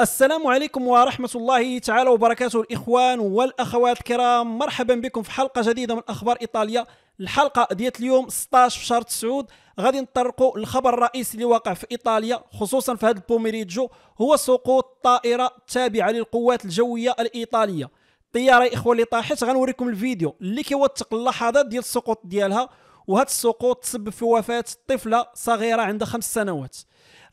السلام عليكم ورحمة الله تعالى وبركاته الإخوان والأخوات الكرام مرحبا بكم في حلقة جديدة من أخبار إيطاليا الحلقة ديال اليوم 16 في شهر تسعود غادي نطرقوا الخبر الرئيسي اللي واقع في إيطاليا خصوصا في هذا البوميريجو هو سقوط طائرة تابعة للقوات الجوية الإيطالية الطيارة إخوة اللي طاحت غنوريكم الفيديو اللي كيوثق اللحظات ديال السقوط ديالها وهذا السقوط تسبب في وفاة طفلة صغيرة عندها خمس سنوات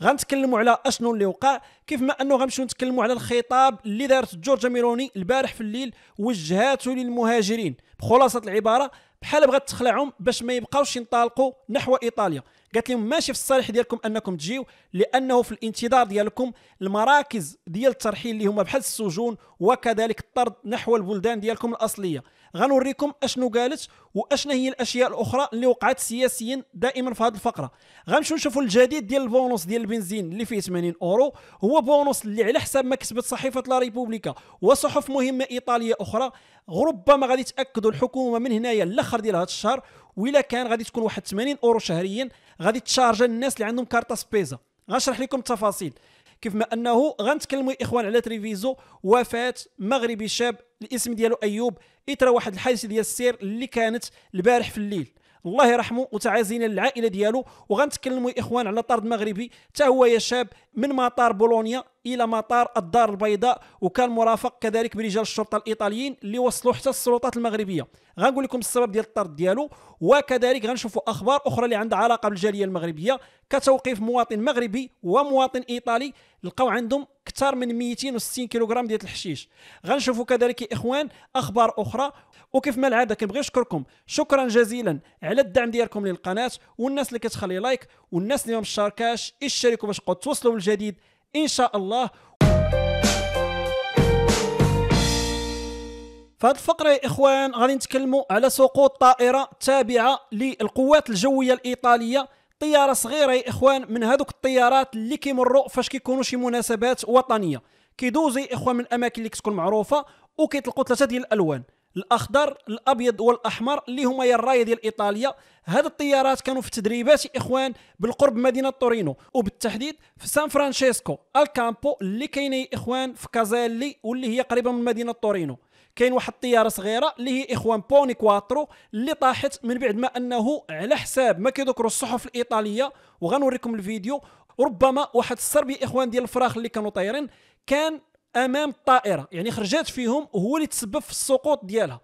غنتكلموا على اشنو اللي وقع كيف ما انه غنمشيو نتكلموا على الخطاب اللي دارت جورج ميروني البارح في الليل وجهاته للمهاجرين بخلاصه العباره بحال بغات تخلعهم باش ما يبقاوش ينطلقوا نحو ايطاليا قالت لهم ماشي في الصالح ديالكم انكم تجيو لانه في الانتظار ديالكم المراكز ديال الترحيل اللي هما بحال السجون وكذلك الطرد نحو البلدان ديالكم الاصليه غنوريكم اشنو قالت واشنا هي الاشياء الاخرى اللي وقعت سياسيا دائما في هذه الفقره غنمشيو نشوفوا الجديد ديال البونص ديال البنزين اللي فيه 80 اورو هو بونص اللي على حساب ما كسبت صحيفه لا ريبوبليكا وصحف مهمه ايطاليه اخرى ربما غادي تاكدوا الحكومه من هنايا الاخر ديال هذا الشهر وإلا كان غادي تكون واحد 80 اورو شهريا غادي تشارجا الناس اللي عندهم كارطه سبيزا غنشرح لكم التفاصيل كيف ما انه غنتكلموا الاخوان على تريفيزو وفاه مغربي شاب الاسم ديالو ايوب اثر واحد الحادثه ديال السير اللي كانت البارح في الليل الله يرحمه وتعازينا للعائله ديالو وغنتكلموا يا اخوان على طرد مغربي حتى هو يا شاب من مطار بولونيا الى مطار الدار البيضاء وكان مرافق كذلك برجال الشرطه الايطاليين اللي وصلوا حتى السلطات المغربيه غنقول لكم السبب ديال الطرد ديالو وكذلك غنشوفوا اخبار اخرى اللي عندها علاقه بالجاليه المغربيه كتوقيف مواطن مغربي ومواطن ايطالي لقاو عندهم اكثر من 260 كيلوغرام ديال الحشيش غنشوفوا كذلك يا اخوان اخبار اخرى وكيف ما العاده كنبغي نشكركم شكرا جزيلا على الدعم ديالكم للقناه والناس اللي كتخلي لايك والناس اللي ما مشاركاش اشتركوا باش توصلوا للجديد ان شاء الله في هذه الفقرة يا إخوان غادي نتكلموا على سقوط طائرة تابعة للقوات الجوية الإيطالية طيارة صغيرة يا إخوان من هذوك الطيارات اللي كيمروا فاش كيكونوا شي مناسبات وطنيه كيدوزوا يا إخوان من الأماكن اللي كتكون معروفة وكيطلقوا ثلاثة ديال الألوان الاخضر الابيض والأحمر اللي هما يا الرايه ديال ايطاليا هاد الطيارات كانوا في تدريبات اخوان بالقرب من مدينه تورينو وبالتحديد في سان فرانشيسكو الكامبو اللي كاينه اخوان في كازالي واللي هي قريبه من مدينه تورينو كاين واحد الطياره صغيره اللي هي اخوان بوني كواترو اللي طاحت من بعد ما انه على حساب ما كيذكروا الصحف الايطاليه وغنوريكم الفيديو ربما واحد السربي اخوان ديال الفراخ اللي كانوا طايرين كان امام الطائره يعني خرجات فيهم وهو اللي تسبب في السقوط ديالها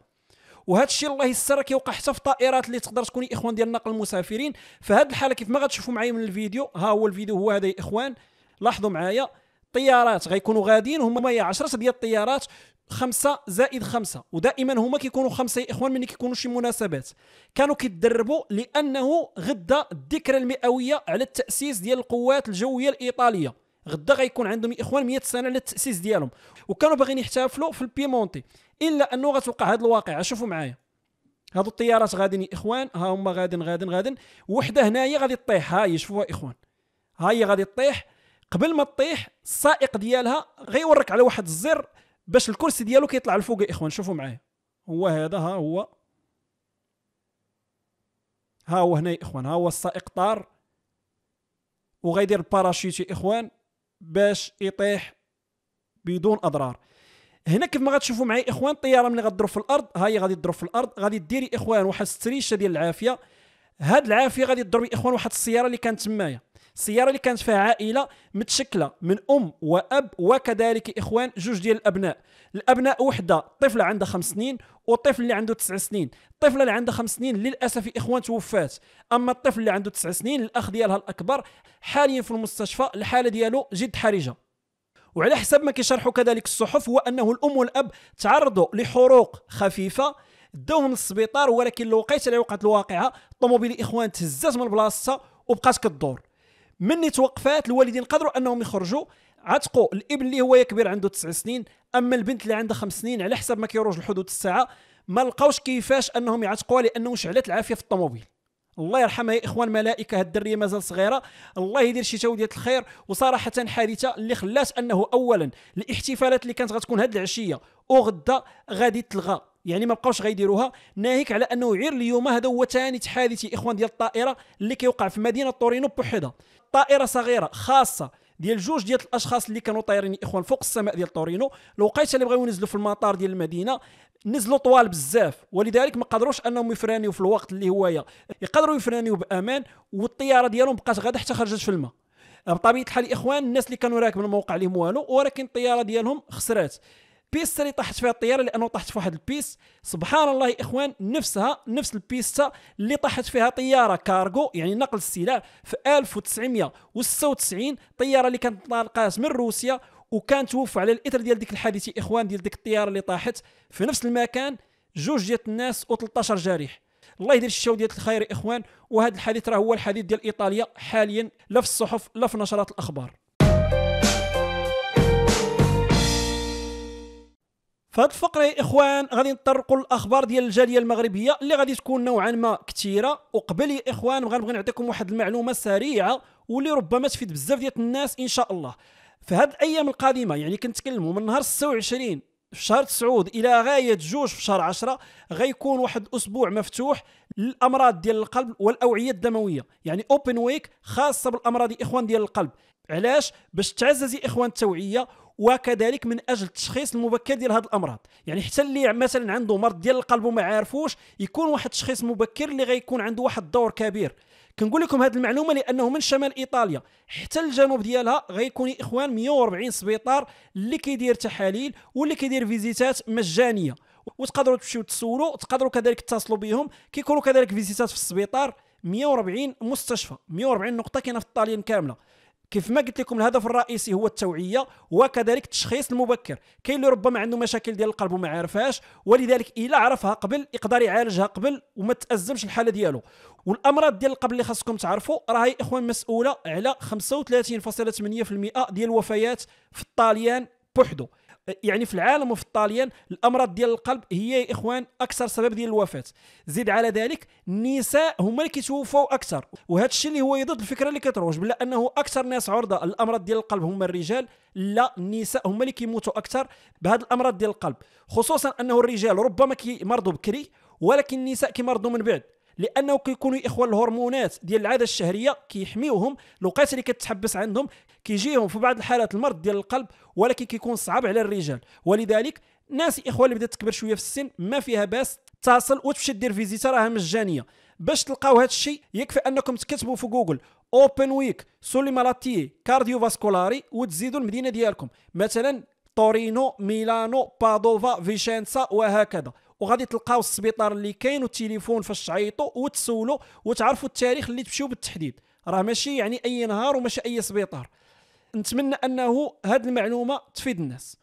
وهذا الشيء الله يستر كيوقع حتى في الطائرات اللي تقدر تكون اخوان ديال نقل المسافرين فهاد الحاله كيف ما غتشوفوا معايا من الفيديو ها هو الفيديو هو هذا يا اخوان لاحظوا معايا طيارات غيكونوا غاديين هما يا 10 ديال الطيارات خمسة زائد خمسة ودائما هما كيكونوا خمسة يا اخوان ملي كيكونوا شي مناسبات كانوا كيتدربوا لانه غدا الذكرى المئويه على التاسيس ديال القوات الجويه الايطاليه غدا غيكون عندهم الاخوان 100 سنه للتاسيس ديالهم وكانوا باغيين يحتفلوا في البيمونتي الا انه غتوقع هذا الواقع شوفوا معايا هادو الطيارات غاديين اخوان ها هما غادين غادين غادين وحده هنايا غادي تطيح ها هي شوفوها اخوان ها هي غادي تطيح قبل ما تطيح السائق ديالها غيورك على واحد الزر باش الكرسي ديالو كيطلع لفوق اخوان شوفوا معايا هو هذا ها هو ها هو هنا يا اخوان ها هو السائق طار وغيدير الباراشوت يا اخوان باش يطيح بدون اضرار هنا كيف ما غتشوفوا معايا اخوان الطياره ملي غدرو في الارض ها هي غادي تضرب في الارض غادي ديري اخوان واحد ستريشه ديال العافيه هاد العافيه غادي تضرب الاخوان واحد السياره اللي كانت تمايا السياره اللي كانت فيها عائله متشكله من ام واب وكذلك اخوان جوج ديال الابناء الابناء وحده طفله عندها خمس سنين والطفل اللي عنده تسع سنين الطفله اللي عندها خمس سنين للاسف اخوان توفات اما الطفل اللي عنده تسع سنين الاخ ديالها الاكبر حاليا في المستشفى الحاله ديالو جد حرجه وعلى حسب ما كيشرحوا كذلك الصحف هو انه الام والاب تعرضوا لحروق خفيفه داوه من السبيطار ولكن الوقيته اللي وقعت الواقعه الطوموبيل الاخوان تهزات من بلاصتها وبقات كدور مني توقفات الوالدين قدروا انهم يخرجوا عتقوا الابن اللي هو كبير عنده تسع سنين اما البنت اللي عندها خمس سنين على حسب ما كيروج الحدود الساعه ما لقاوش كيفاش انهم يعتقوها لانه شعلت العافيه في الطوموبيل الله يرحمها يا اخوان ملائكه هاد الدريه مازال صغيره الله يدير شي توديه الخير وصراحه حادثه اللي خلات انه اولا الاحتفالات اللي كانت غتكون هاد العشيه وغدا غادي تلغى يعني ما بقاوش غيديروها ناهيك على انه غير اليوم هذا هو ثاني حادث اخوان ديال الطائره اللي كيوقع في مدينه تورينو بوحدها طائره صغيره خاصه ديال جوج ديال الاشخاص اللي كانوا طايرين اخوان فوق السماء ديال تورينو الوقيته اللي بغاو ينزلوا في المطار ديال المدينه نزلوا طوال بزاف ولذلك ما قدروش انهم يفرانيو في الوقت اللي هو يقدروا يفرانيو بامان والطياره ديالهم بقات غاده حتى خرجت في الماء بطبيعه الحال اخوان الناس اللي كانوا راكبين ما وقع لهم والو ولكن الطياره ديالهم خسرات البيس اللي طاحت فيها الطياره لانه طاحت في واحد البيس سبحان الله يا اخوان نفسها نفس البيستا اللي طاحت فيها طياره كارغو يعني نقل السلاح في 1996 طياره اللي كانت طالقات من روسيا وكان توفى على الاثر ديال ديك الحادثه اخوان ديال ديك الطياره اللي طاحت في نفس المكان جوج ديال الناس و13 جريح الله يدير الشو ديال الخير يا اخوان وهذا الحديث راه هو الحديث ديال ايطاليا حاليا لا في الصحف لا في نشرات الاخبار فهاد الفقره يا اخوان غادي نطرقوا الاخبار ديال الجاليه المغربيه اللي غادي تكون نوعا ما كثيره وقبل يا اخوان غنبغي نعطيكم واحد المعلومه سريعه واللي ربما تفيد بزاف ديال الناس ان شاء الله في هاد الايام القادمه يعني كنتكلموا من نهار 26 في شهر تسعود الى غايه جوج في شهر 10 غيكون واحد الاسبوع مفتوح للامراض ديال القلب والاوعيه الدمويه يعني اوبن ويك خاصه بالامراض اخوان ديال القلب علاش باش تعززي اخوان التوعيه وكذلك من اجل التشخيص المبكر ديال هذه الامراض يعني حتى اللي مثلا عنده مرض ديال القلب وما عارفوش يكون واحد التشخيص مبكر اللي غيكون عنده واحد الدور كبير كنقول لكم هذه المعلومه لانه من شمال ايطاليا حتى الجنوب ديالها غيكون اخوان 140 سبيطار اللي كيدير تحاليل واللي كيدير فيزيتات مجانيه وتقدروا تمشيو تسولوا تقدروا كذلك تتصلوا بهم كيكونوا كذلك فيزيتات في السبيطار 140 مستشفى 140 نقطه كاينه في الطاليان كامله كيف ما قلت لكم الهدف الرئيسي هو التوعيه وكذلك التشخيص المبكر كاين اللي ربما عنده مشاكل ديال القلب وما عارفهاش ولذلك الا عرفها قبل يقدر يعالجها قبل وما تازمش الحاله ديالو والامراض ديال القلب اللي خاصكم تعرفوا راهي اخوان مسؤوله على 35.8% ديال الوفيات في الطاليان بوحدو يعني في العالم وفي الطاليان الامراض ديال القلب هي يا اخوان اكثر سبب ديال الوفاه زيد على ذلك النساء هما اللي كيتوفوا اكثر وهذا الشيء اللي هو يضد الفكره اللي كتروج بلا انه اكثر ناس عرضه للامراض ديال القلب هما الرجال لا النساء هما اللي كيموتوا اكثر بهذه الامراض ديال القلب خصوصا انه الرجال ربما كيمرضوا بكري ولكن النساء كيمرضوا من بعد لانه كيكونوا اخوان الهرمونات ديال العاده الشهريه كيحميوهم الوقيته اللي كتحبس عندهم كيجيهم في بعض الحالات المرض ديال القلب ولكن كيكون صعب على الرجال ولذلك ناس اخوان اللي بدات تكبر شويه في السن ما فيها باس تصل وتمشي دير فيزيتا راها مجانيه باش تلقاو هذا الشيء يكفي انكم تكتبوا في جوجل اوبن ويك سولي مالاتي كارديو فاسكولاري وتزيدوا المدينه ديالكم مثلا تورينو ميلانو بادوفا فيشنسا وهكذا وغادي تلقاو السبيطار اللي كاين والتليفون فاش تعيطوا وتسولوا وتعرفوا التاريخ اللي تمشيو بالتحديد راه ماشي يعني اي نهار وماشي اي سبيطار نتمنى انه هاد المعلومه تفيد الناس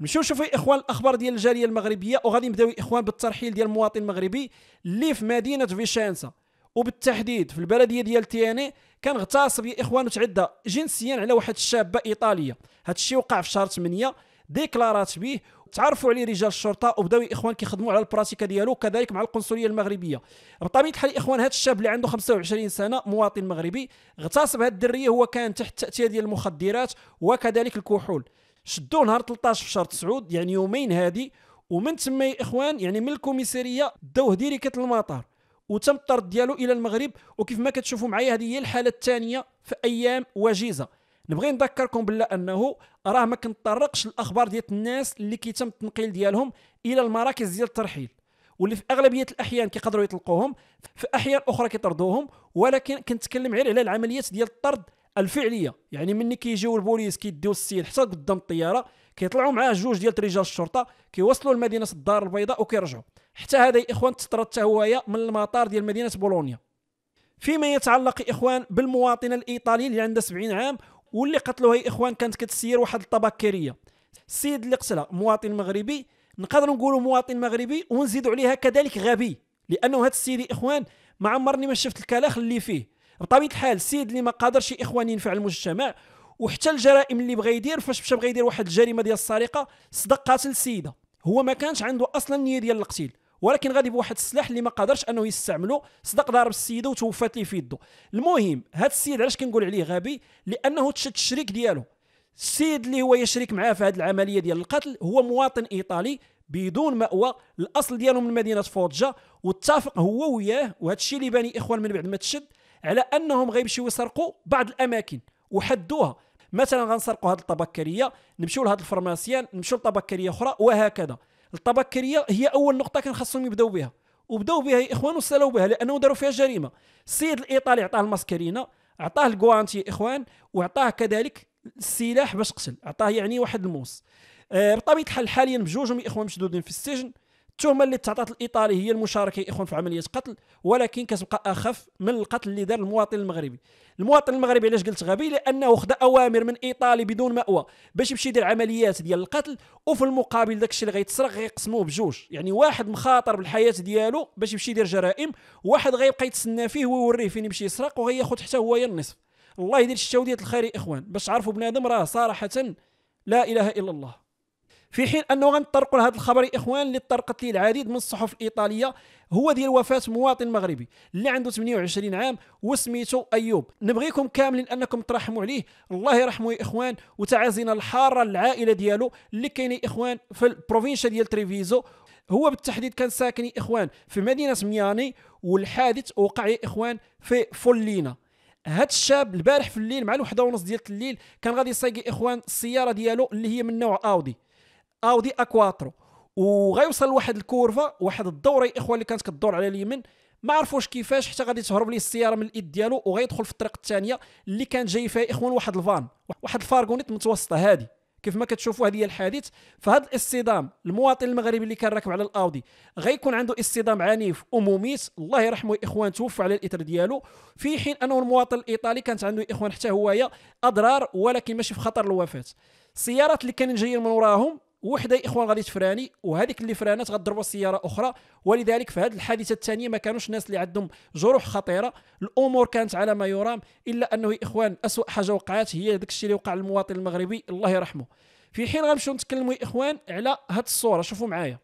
نمشيو نشوفوا اخوان الاخبار ديال الجاليه المغربيه وغادي نبداو اخوان بالترحيل ديال المواطن المغربي اللي في مدينه فيشانسا وبالتحديد في البلديه ديال تياني كان اغتصب يا اخوان وتعدى جنسيا على واحد الشابه ايطاليه هذا الشيء وقع في شهر 8 ديكلارات به تعرفوا عليه رجال الشرطه وبداو الاخوان كيخدموا على البراتيكا ديالو كذلك مع القنصليه المغربيه بطبيعه الحال الاخوان هذا الشاب اللي عنده 25 سنه مواطن مغربي اغتصب هذه الدريه هو كان تحت التاثير ديال المخدرات وكذلك الكحول شدوه نهار 13 في شهر 9 يعني يومين هذه ومن تما الاخوان يعني من الكوميساريه داوه ديريكت المطار وتم الطرد ديالو الى المغرب وكيف ما كتشوفوا معايا هذه هي الحاله الثانيه في ايام وجيزه نبغي نذكركم بلا انه راه ما كنطرقش الاخبار ديال الناس اللي كيتم التنقيل ديالهم الى المراكز ديال الترحيل واللي في اغلبيه الاحيان كيقدروا يطلقوهم في احيان اخرى كيطردوهم ولكن كنتكلم غير على العمليات ديال الطرد الفعليه يعني ملي كيجيو البوليس كيديو السيد حتى قدام الطياره كيطلعوا معاه جوج ديال رجال الشرطه كيوصلوا لمدينه الدار البيضاء وكيرجعوا حتى هذا يا اخوان تطرد حتى من المطار ديال مدينه بولونيا فيما يتعلق يا اخوان بالمواطن الايطالي اللي عنده 70 عام واللي قتلوه هي اخوان كانت كتسير واحد الطبكريه السيد اللي قتلها مواطن مغربي نقدر نقولوا مواطن مغربي ونزيدوا عليها كذلك غبي لانه هذا السيد اخوان ما عمرني ما شفت الكلاخ اللي فيه بطبيعه الحال السيد اللي ما قادرش يا اخوان ينفع المجتمع وحتى الجرائم اللي بغى يدير فاش مشى بغى يدير واحد الجريمه ديال السرقه صدق قاتل السيده هو ما كانش عنده اصلا نيه ديال القتيل ولكن غادي بواحد السلاح اللي ما قدرش انه يستعمله صدق ضارب السيده وتوفات ليه في يده المهم هذا السيد علاش كنقول عليه غبي لانه تشد الشريك ديالو السيد اللي هو يشرك معاه في هذه العمليه ديال القتل هو مواطن ايطالي بدون مأوى الاصل ديالو من مدينه فورجا واتفق هو وياه وهذا الشيء اللي باني اخوان من بعد ما تشد على انهم غيمشيو يسرقوا بعض الاماكن وحدوها مثلا غنسرقوا هذه الطبكريه نمشيو لهذا الفرماسيان نمشيو لطبكريه اخرى وهكذا الطبكريه هي اول نقطه كان خاصهم يبداو بها وبداو بها الاخوان وسالوا بها لانه داروا فيها جريمه السيد الايطالي عطاه المسكرينة عطاه الكوانتي اخوان وعطاه كذلك السلاح باش قتل عطاه يعني واحد الموس آه بطبيعه الحال حاليا بجوجهم الاخوان مشدودين في السجن التهمه اللي تعطات الايطالي هي المشاركه يا اخوان في عمليه قتل ولكن كتبقى اخف من القتل اللي دار المواطن المغربي المواطن المغربي علاش قلت غبي لانه خدا اوامر من ايطالي بدون ماوى باش يمشي يدير عمليات ديال القتل وفي المقابل داكشي اللي غيتسرق غيقسموه بجوج يعني واحد مخاطر بالحياه ديالو باش يمشي يدير جرائم واحد غيبقى يتسنى فيه ويوريه فين يمشي يسرق وغياخذ حتى هو النصف الله يدير ديال الخير يا اخوان باش عرفوا بنادم راه صراحه لا اله الا الله في حين انه غنطرقوا لهذا الخبر يا اخوان اللي طرقت ليه العديد من الصحف الايطاليه هو ديال وفاه مواطن مغربي اللي عنده 28 عام وسميتو ايوب نبغيكم كاملين انكم ترحموا عليه الله يرحمه يا اخوان وتعازينا الحاره للعائله ديالو اللي كاين يا اخوان في البروفينشا ديال تريفيزو هو بالتحديد كان ساكن يا اخوان في مدينه مياني والحادث وقع يا اخوان في فولينا هاد الشاب البارح في الليل مع الوحده ونص ديال الليل كان غادي يسيق اخوان السياره ديالو اللي هي من نوع اودي اودي اكواترو وغيوصل لواحد الكورفا واحد الدوره يا اخوان اللي كانت كدور على اليمين ما عرفوش كيفاش حتى غادي تهرب ليه السياره من الايد ديالو وغيدخل في الطريق الثانيه اللي كان جاي فيها اخوان واحد الفان واحد الفارغونيت متوسطه هادي كيف ما كتشوفوا هذه هي الحادث فهاد الاصطدام المواطن المغربي اللي كان راكب على الاودي غيكون عنده اصطدام عنيف ومميت الله يرحمه اخوان توفى على الاثر ديالو في حين انه المواطن الايطالي كانت عنده اخوان حتى هوايه اضرار ولكن ماشي في خطر الوفاه السيارات اللي كانوا جايين من وراهم وحده يا اخوان غادي تفراني وهذيك اللي فرانات غضربوا سياره اخرى ولذلك في هذه الحادثه الثانيه ما كانوش الناس اللي عندهم جروح خطيره الامور كانت على ما يرام الا انه يا اخوان اسوء حاجه وقعت هي داك الشيء اللي وقع للمواطن المغربي الله يرحمه في حين غنمشيو نتكلموا يا اخوان على هذه الصوره شوفوا معايا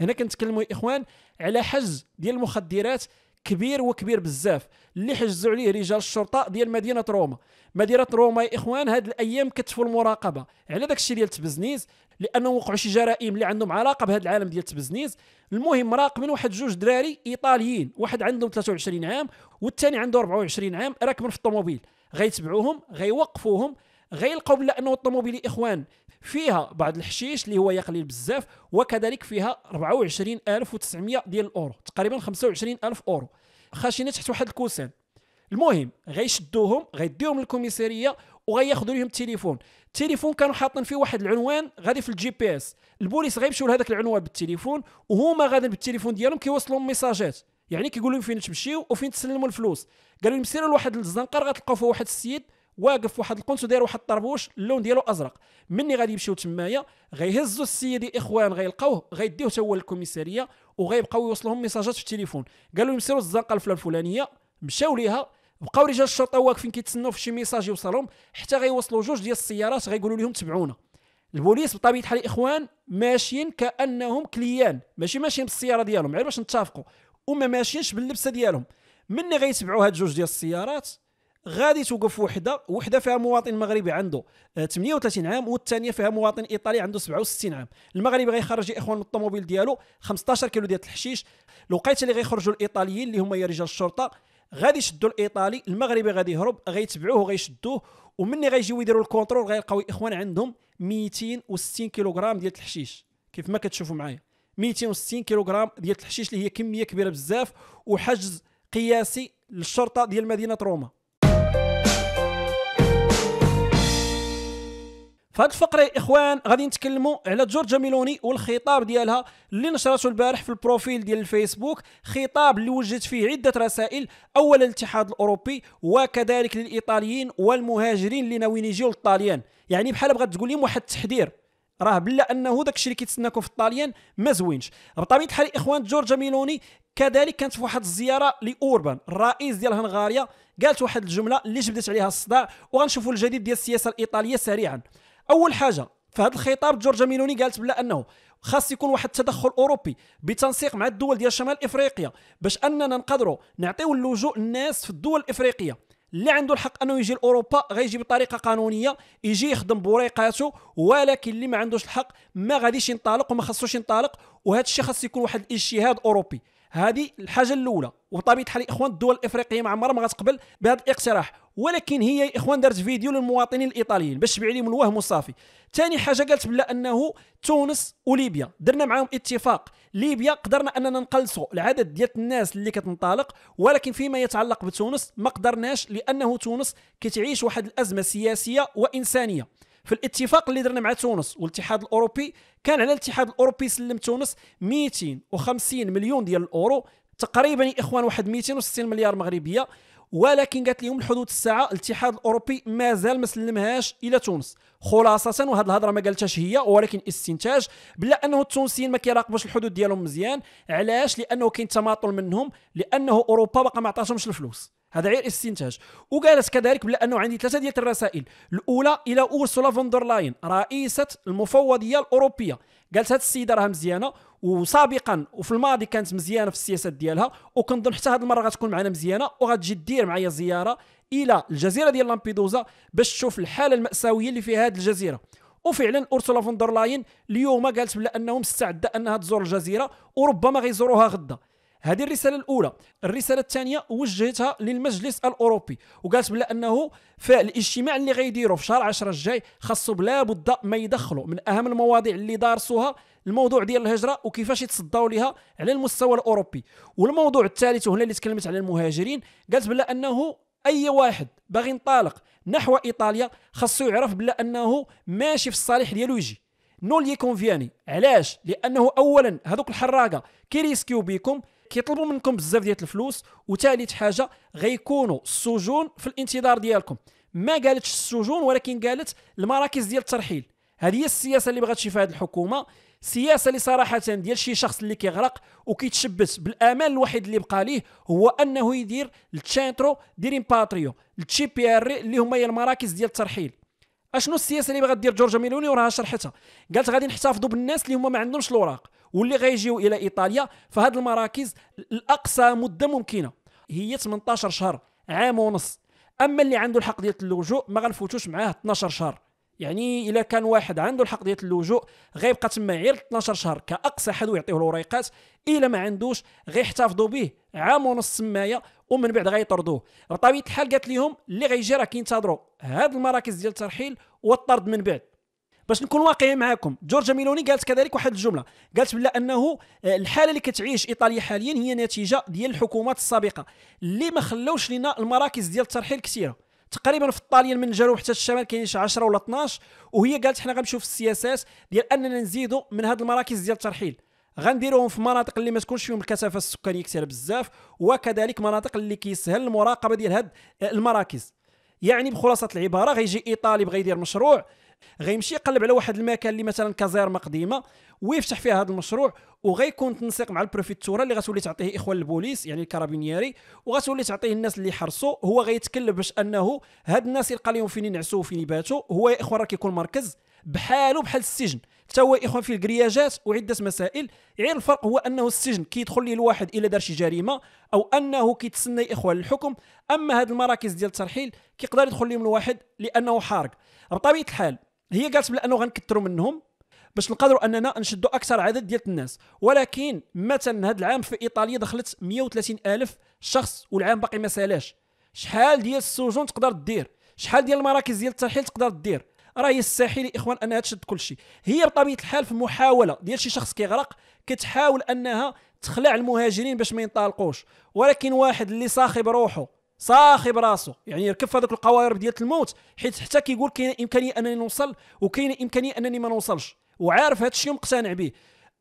هنا كنتكلموا يا اخوان على حجز ديال المخدرات كبير وكبير بزاف اللي حجزوا عليه رجال الشرطه ديال مدينه روما مدينه روما يا اخوان هاد الايام كتفوا المراقبه على داك الشيء ديال تبزنيز لانه وقعوا شي جرائم اللي عندهم علاقه بهذا العالم ديال التبزنيز المهم من واحد جوج دراري ايطاليين واحد عندهم 23 عام والثاني عنده 24 عام راكبين في الطوموبيل غيتبعوهم غيوقفوهم غيلقاو بلا انه الطوموبيل اخوان فيها بعض الحشيش اللي هو قليل بزاف وكذلك فيها 24900 ديال الاورو تقريبا 25000 اورو خاشينه تحت واحد الكوسان المهم غيشدوهم غيديوهم للكوميساريه وغياخذوا لهم التليفون التليفون كانوا حاطين فيه واحد العنوان غادي في الجي بي اس البوليس غيمشيو لهذاك العنوان بالتليفون وهما غادي بالتليفون ديالهم كيوصلوا ميساجات يعني كيقول لهم فين تمشيو وفين تسلموا الفلوس قالوا لهم سيروا لواحد الزنقر غتلقاو فيه واحد السيد واقف في واحد القنت وداير واحد الطربوش اللون ديالو ازرق مني غادي يمشيو تمايا غيهزوا السيد اخوان غيلقاوه غيديوه حتى هو للكوميساريه وغيبقاو يوصلهم ميساجات في التليفون قالوا لهم سيروا الزنقه الفلانيه مشاو ليها بقاو رجال الشرطه واقفين كيتسناو في شي ميساج يوصلهم حتى غيوصلوا جوج ديال السيارات غيقولوا لهم تبعونا البوليس بطبيعه الحال الاخوان ماشيين كانهم كليان ماشي ماشيين بالسياره ديالهم غير باش نتفقوا وما ماشيينش باللبسه ديالهم ملي غيتبعوا هاد جوج ديال السيارات غادي توقف وحده وحده فيها مواطن مغربي عنده 38 آه، عام والثانيه فيها مواطن ايطالي عنده 67 عام المغربي غيخرج اخوان من الطوموبيل ديالو 15 كيلو ديال الحشيش الوقيته اللي غيخرجوا الايطاليين اللي هما رجال الشرطه غادي يشدوا الايطالي المغربي غادي يهرب غيتبعوه وغيشدوه ومني غيجيو يديروا الكونترول غيلقاو الاخوان عندهم 260 كيلوغرام ديال الحشيش كيف ما كتشوفوا معايا 260 كيلوغرام ديال الحشيش اللي هي كميه كبيره بزاف وحجز قياسي للشرطه ديال مدينه روما فهاد الفقره يا اخوان غادي نتكلموا على جورجا ميلوني والخطاب ديالها اللي نشرته البارح في البروفيل ديال الفيسبوك خطاب اللي وجدت فيه عده رسائل اولا للاتحاد الاوروبي وكذلك للايطاليين والمهاجرين اللي ناويين يجيو للطاليان يعني بحال بغات تقول لهم واحد التحذير راه بلا انه داك الشيء اللي كيتسناكم في الطاليان ما زوينش بطبيعه الحال اخوان جورجا ميلوني كذلك كانت في واحد الزياره لاوربان الرئيس ديال هنغاريا قالت واحد الجمله اللي جبدت عليها الصداع وغنشوفوا الجديد ديال السياسه الايطاليه سريعا اول حاجه في هذا الخطاب جورج ميلوني قالت بلا انه خاص يكون واحد التدخل اوروبي بتنسيق مع الدول ديال شمال افريقيا باش اننا نقدروا نعطيو اللجوء الناس في الدول الافريقيه اللي عنده الحق انه يجي لاوروبا غيجي بطريقه قانونيه يجي يخدم بوريقاته ولكن اللي ما عندوش الحق ما غاديش ينطلق وما خصوش ينطلق وهذا الشيء خاص يكون واحد الاجتهاد اوروبي هذه الحاجه الاولى وبطبيعه الحال الاخوان الدول الافريقيه مع عمرها ما غتقبل بهذا الاقتراح ولكن هي اخوان دارت فيديو للمواطنين الايطاليين باش تبيع عليهم الوهم وصافي ثاني حاجه قالت بلا انه تونس وليبيا درنا معاهم اتفاق ليبيا قدرنا اننا نقلصوا العدد ديال الناس اللي كتنطلق ولكن فيما يتعلق بتونس ما قدرناش لانه تونس كتعيش واحد الازمه سياسيه وانسانيه في الاتفاق اللي درنا مع تونس والاتحاد الاوروبي كان على الاتحاد الاوروبي سلم تونس 250 مليون ديال الاورو تقريبا يا اخوان واحد 260 مليار مغربيه ولكن قالت لهم الحدود الساعه الاتحاد الاوروبي مازال ما سلمهاش الى تونس خلاصه وهذه الهضره ما قالتهاش هي ولكن استنتاج بلا انه التونسيين ما كيراقبوش الحدود ديالهم مزيان علاش لانه كاين تماطل منهم لانه اوروبا باقا ما عطاتهمش الفلوس هذا غير استنتاج وقالت كذلك بلا انه عندي ثلاثه ديال الرسائل الاولى الى اورسولا فون لاين رئيسه المفوضيه الاوروبيه قالت هذه السيده راه مزيانه وسابقا وفي الماضي كانت مزيانه في السياسات ديالها وكنظن حتى هذه المره غتكون معنا مزيانه وغتجي دير معايا زياره الى الجزيره ديال لامبيدوزا باش تشوف الحاله الماساويه اللي فيها هذه الجزيره وفعلا اورسولا فون لاين اليوم قالت بلا انه مستعده انها تزور الجزيره وربما غيزوروها غدا هذه الرساله الاولى الرساله الثانيه وجهتها للمجلس الاوروبي وقالت بلا انه فالاجتماع اللي غيديروا في شهر 10 الجاي خاصو بلا بد ما يدخلوا من اهم المواضيع اللي دارسوها الموضوع ديال الهجره وكيفاش يتصداو لها على المستوى الاوروبي والموضوع الثالث وهنا اللي تكلمت على المهاجرين قالت بلا انه اي واحد باغي ينطلق نحو ايطاليا خاصو يعرف بلا انه ماشي في الصالح ديالو يجي نو لي كونفياني علاش لانه اولا هذوك الحراقه كيريسكيو بكم كيطلبوا منكم بزاف ديال الفلوس وثالث حاجه غيكونوا السجون في الانتظار ديالكم ما قالتش السجون ولكن قالت المراكز ديال الترحيل هذه هي السياسه اللي بغات شي هذه الحكومه سياسه اللي صراحه ديال شي شخص اللي كيغرق وكيتشبت بالامان الوحيد اللي بقى ليه هو انه يدير التشانترو ديرين باتريو التشي بي ار اللي هما هي المراكز ديال الترحيل اشنو السياسه اللي بغات دير جورج ميلوني وراها شرحتها قالت غادي نحتفظوا بالناس اللي هما ما عندهمش الاوراق واللي غيجيو الى ايطاليا فهاد المراكز الاقصى مده ممكنه هي 18 شهر عام ونص اما اللي عنده الحق ديال اللجوء ما غنفوتوش معاه 12 شهر يعني الا كان واحد عنده الحق ديال اللجوء غيبقى تما غير 12 شهر كاقصى حد ويعطيه الوريقات الا ما عندوش غيحتفظوا به عام ونص تمايا ومن بعد غيطردوه بطبيعه الحال قالت لهم اللي غيجي راه كينتظروا هاد المراكز ديال الترحيل والطرد من بعد باش نكون واقعي معكم جورجا ميلوني قالت كذلك واحد الجمله قالت بلا انه آه، الحاله اللي كتعيش ايطاليا حاليا هي نتيجه ديال الحكومات السابقه اللي ما خلوش لنا المراكز ديال الترحيل كثيره تقريبا في الطاليه من الجنوب حتى الشمال كاين شي 10 ولا 12 وهي قالت حنا غنمشيو في السياسات ديال اننا نزيدوا من هاد المراكز ديال الترحيل غنديروهم في مناطق اللي ما تكونش فيهم الكثافه السكانيه كثيره بزاف وكذلك مناطق اللي كيسهل المراقبه ديال هاد المراكز يعني بخلاصه العباره غيجي ايطالي بغا يدير مشروع غيمشي يقلب على واحد المكان اللي مثلا كازيرما قديمه ويفتح فيها هذا المشروع وغيكون تنسيق مع البروفيتورا اللي غتولي تعطيه اخوان البوليس يعني الكارابينيري وغتولي تعطيه الناس اللي حرسوا هو غيتكلف باش انه هاد الناس يلقى لهم فين ينعسوا وفين يباتوا هو يا اخوان راه كيكون مركز بحاله بحال السجن حتى هو اخوان في الكرياجات وعده مسائل يعني الفرق هو انه السجن كيدخل ليه الواحد الا دار شي جريمه او انه كيتسنى اخوان الحكم اما هاد المراكز ديال الترحيل كيقدر يدخل لهم الواحد لانه حارق بطبيعه الحال هي قالت بانه غنكثروا منهم باش نقدروا اننا نشدوا اكثر عدد ديال الناس ولكن مثلا هذا العام في ايطاليا دخلت 130 الف شخص والعام باقي ما سالاش شحال ديال السجون تقدر دير شحال ديال المراكز ديال الترحيل تقدر دير راه هي الساحلي اخوان انها تشد كل شيء هي بطبيعه الحال في محاوله ديال شي شخص كيغرق كتحاول انها تخلع المهاجرين باش ما ينطلقوش ولكن واحد اللي صاخب روحه صاخي براسو يعني يركب في هذوك القوارب ديال الموت حيت حتى كيقول كاينه امكانيه انني نوصل وكاين امكانيه انني ما نوصلش وعارف هذا الشيء ومقتنع به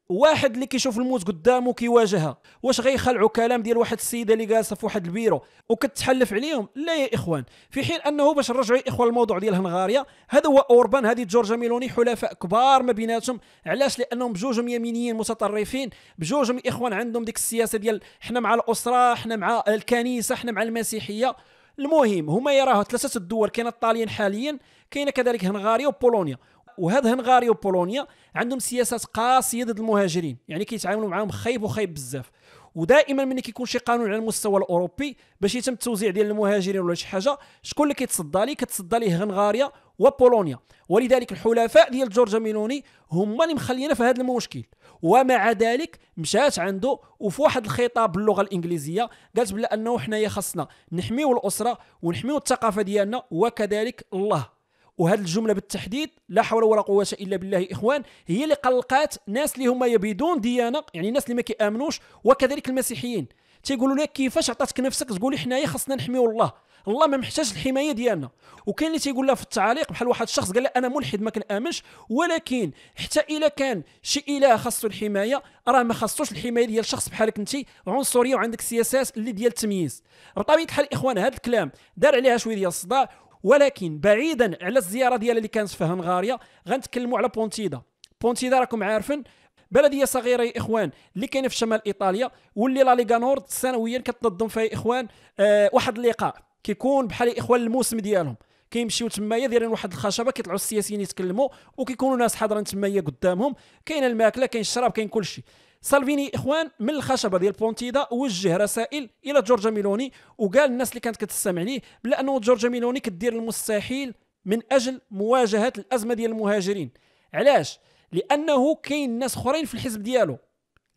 واحد اللي كيشوف الموت قدامه كيواجهها واش غيخلعوا كلام ديال واحد السيده اللي جالسه في واحد البيرو وكتحلف عليهم لا يا اخوان في حين انه باش نرجعوا يا اخوان الموضوع ديال هنغاريا هذا هو اوربان هذه جورجا ميلوني حلفاء كبار ما بيناتهم علاش لانهم بجوجهم يمينيين متطرفين بجوجهم اخوان عندهم ديك السياسه ديال حنا مع الاسره حنا مع الكنيسه حنا مع المسيحيه المهم هما يراها ثلاثه الدول كاينه الطاليين حاليا كاينه كذلك هنغاريا وبولونيا وهاد هنغاريا وبولونيا عندهم سياسات قاسيه ضد المهاجرين يعني كيتعاملوا معاهم خايب وخايب بزاف ودائما ملي كيكون شي قانون على المستوى الاوروبي باش يتم التوزيع ديال المهاجرين ولا شي حاجه شكون اللي كيتصدى ليه كتصدى ليه هنغاريا وبولونيا ولذلك الحلفاء ديال جورجا ميلوني هما اللي مخلينا في هذا المشكل ومع ذلك مشات عنده وفي واحد الخطاب باللغه الانجليزيه قالت بلا انه حنايا خاصنا نحميو الاسره ونحميو الثقافه ديالنا وكذلك الله وهذه الجمله بالتحديد لا حول ولا قوه الا بالله اخوان هي اللي قلقات ناس اللي هما يبيدون ديانه يعني الناس اللي ما كيامنوش وكذلك المسيحيين تيقولوا لك كيفاش عطاتك نفسك تقولي حنايا خصنا نحميو الله الله ما محتاج الحمايه ديالنا وكاين اللي تيقول لها في التعاليق بحال واحد الشخص قال لها انا ملحد ما كنامنش ولكن حتى الا كان شي اله خاصو الحمايه راه ما خاصوش الحمايه ديال شخص بحالك انت عنصريه وعندك سياسات اللي ديال التمييز بطبيعه الحال اخوان هذا الكلام دار عليها شويه ديال الصداع ولكن بعيدا على الزياره ديال اللي كانت في هنغاريا غنتكلموا على بونتيدا بونتيدا راكم عارفين بلديه صغيره يا اخوان اللي كاينه في شمال ايطاليا واللي لا ليغا نورد سنويا كتنظم فيها يا اخوان آه واحد اللقاء كيكون بحال الاخوان الموسم ديالهم كيمشيو تمايا دايرين واحد الخشبه كيطلعوا السياسيين يتكلموا وكيكونوا ناس حاضرين تمايا قدامهم كاين الماكله كاين الشراب كاين كل شيء سالفيني اخوان من الخشبه ديال بونتيدا وجه رسائل الى جورجا ميلوني وقال الناس اللي كانت كتستمع ليه بلا انه جورجا ميلوني كدير المستحيل من اجل مواجهه الازمه ديال المهاجرين علاش لانه كاين ناس اخرين في الحزب ديالو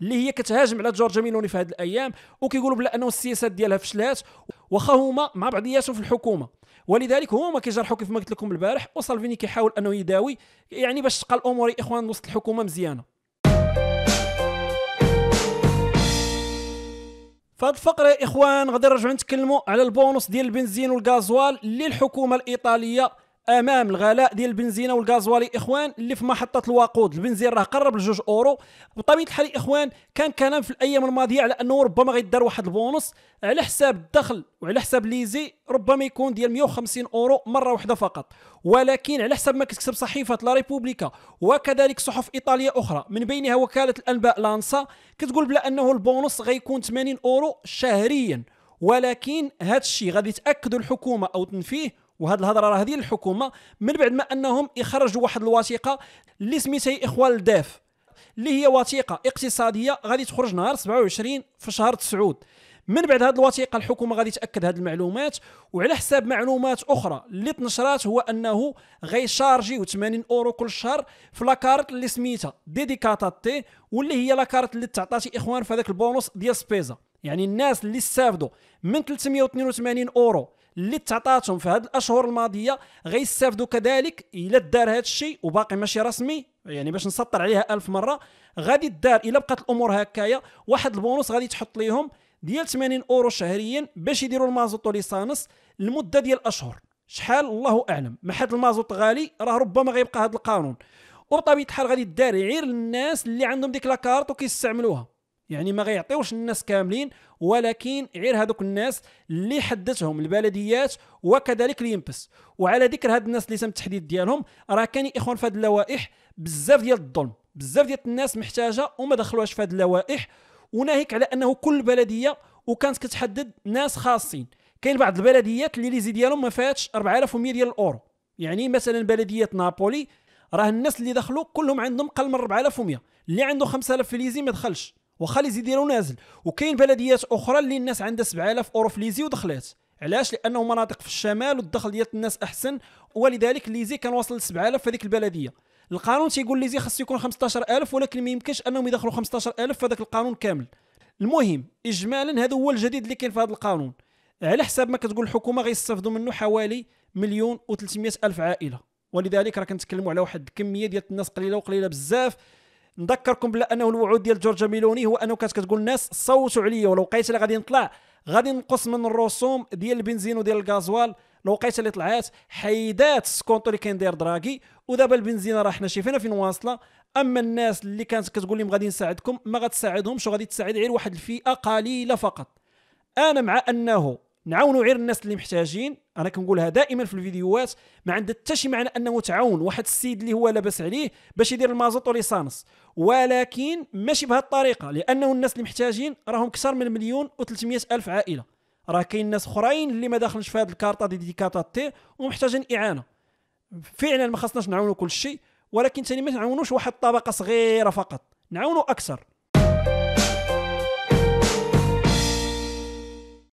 اللي هي كتهاجم على جورجا ميلوني في هذه الايام وكيقولوا بلا انه السياسات ديالها فشلات واخا هما مع بعضياتهم في الحكومه ولذلك هما كيجرحوا كيف ما قلت لكم البارح وسالفيني كيحاول انه يداوي يعني باش تبقى الامور يا اخوان وسط الحكومه مزيانه فهاد الفقره يا اخوان غادي نرجعو نتكلمو على البونص ديال البنزين والغازوال اللي الحكومه الايطاليه امام الغلاء ديال البنزينه والغازوال اخوان اللي في محطه الوقود البنزين راه قرب ل 2 اورو بطبيعه الحال اخوان كان كلام في الايام الماضيه على انه ربما غيدار واحد البونص على حساب الدخل وعلى حساب ليزي ربما يكون ديال 150 اورو مره واحده فقط ولكن على حسب ما كتكتب صحيفه لا ريبوبليكا وكذلك صحف ايطاليه اخرى من بينها وكاله الانباء لانسا كتقول بلا انه البونص غيكون 80 اورو شهريا ولكن هذا الشيء غادي تاكدوا الحكومه او تنفيه وهذه الهضره راه هذه الحكومه من بعد ما انهم يخرجوا واحد الوثيقه اللي سميتها اخوان الداف اللي هي وثيقه اقتصاديه غادي تخرج نهار 27 في شهر 9 من بعد هذه الوثيقه الحكومه غادي تاكد هذه المعلومات وعلى حساب معلومات اخرى اللي تنشرات هو انه غيشارجي 80 اورو كل شهر في لاكارت اللي سميتها ديديكاتا تي واللي هي لاكارت اللي تعطاتي اخوان في هذاك البونص ديال سبيزا يعني الناس اللي استافدوا من 382 اورو اللي تعطاتهم في هذه الاشهر الماضيه غيستافدوا كذلك الا دار هذا الشيء وباقي ماشي رسمي يعني باش نسطر عليها ألف مره غادي دار الا بقات الامور هكايا واحد البونص غادي تحط ليهم ديال 80 اورو شهريا باش يديروا المازوت وليسانس لمده ديال اشهر شحال الله اعلم ما حد المازوت غالي راه ربما غيبقى هذا القانون وبطبيعه الحال غادي الدار غير للناس اللي عندهم ديك لاكارت وكيستعملوها يعني ما غيعطيوش الناس كاملين ولكن غير هذوك الناس اللي حدتهم البلديات وكذلك ليمبس وعلى ذكر هاد الناس اللي تم التحديد ديالهم راه كان اخوان في هاد اللوائح بزاف ديال الظلم بزاف ديال الناس محتاجه وما دخلوهاش في هاد اللوائح وناهيك على انه كل بلديه وكانت كتحدد ناس خاصين كاين بعض البلديات اللي ليزي ديالهم ما فاتش 4100 ديال الاورو يعني مثلا بلديه نابولي راه الناس اللي دخلوا كلهم عندهم قل من 4100 اللي عنده 5000 ليزي ما دخلش واخا لي زيديرو نازل وكاين بلديات اخرى اللي الناس عندها 7000 اورو في ليزي ودخلات علاش لانه مناطق في الشمال والدخل ديال الناس احسن ولذلك ليزي كان واصل ل 7000 في هذيك البلديه القانون تيقول ليزي خاص يكون 15000 ولكن ما يمكنش انهم يدخلوا 15000 في هذاك القانون كامل المهم اجمالا هذا هو الجديد اللي كاين في هذا القانون على حساب ما كتقول الحكومه غيستافدوا منه حوالي مليون و300 الف عائله ولذلك راه كنتكلموا على واحد الكميه ديال الناس قليله وقليله بزاف نذكركم بلا انه الوعود ديال جورجيا ميلوني هو انه كانت كتقول الناس صوتوا عليا ولو لقيت اللي غادي نطلع غادي نقص من الرسوم ديال البنزين وديال الغازوال لو لقيت اللي طلعات حيدات السكونتو اللي كاين داير دراغي ودابا البنزينه راه حنا شايفين فين واصله اما الناس اللي كانت كتقول لهم غادي نساعدكم ما غتساعدهمش وغادي تساعد غير واحد الفئه قليله فقط انا مع انه نعاونوا غير الناس اللي محتاجين انا كنقولها دائما في الفيديوهات ما عندها حتى شي معنى انه تعاون واحد السيد اللي هو لاباس عليه باش يدير المازوط وليسانس ولكن ماشي بهذه الطريقه لانه الناس اللي محتاجين راهم اكثر من مليون و300 الف عائله راه كاين ناس اخرين اللي ما داخلش في هذه الكارطه ديديكاتا تي ومحتاجين اعانه فعلا ما خصناش نعاونوا كل شيء ولكن ثاني ما نعاونوش واحد الطبقه صغيره فقط نعاونوا اكثر